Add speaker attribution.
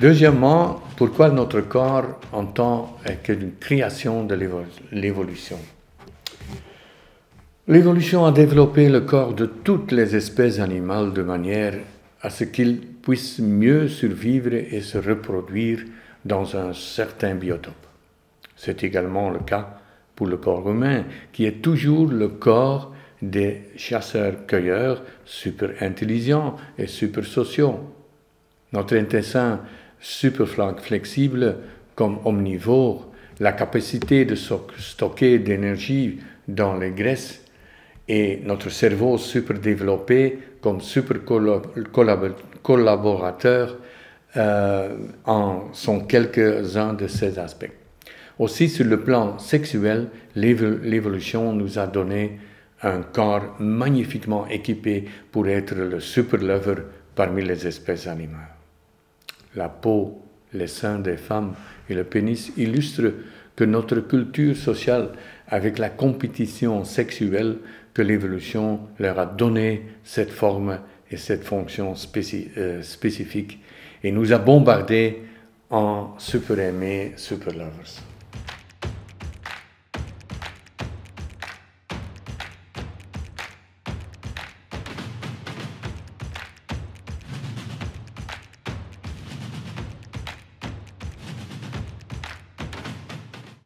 Speaker 1: Deuxièmement, pourquoi notre corps en tant qu'une création de l'évolution L'évolution a développé le corps de toutes les espèces animales de manière à ce qu'ils puissent mieux survivre et se reproduire dans un certain biotope. C'est également le cas pour le corps humain, qui est toujours le corps des chasseurs-cueilleurs super intelligents et super sociaux. Notre intestin super flexible comme omnivore, la capacité de stocker d'énergie dans les graisses et notre cerveau super développé comme super collaborateur euh, en sont quelques-uns de ces aspects. Aussi sur le plan sexuel, l'évolution nous a donné un corps magnifiquement équipé pour être le super lover parmi les espèces animales la peau, les seins des femmes et le pénis illustrent que notre culture sociale, avec la compétition sexuelle, que l'évolution leur a donné cette forme et cette fonction euh, spécifique et nous a bombardés en super aimés, super lovers.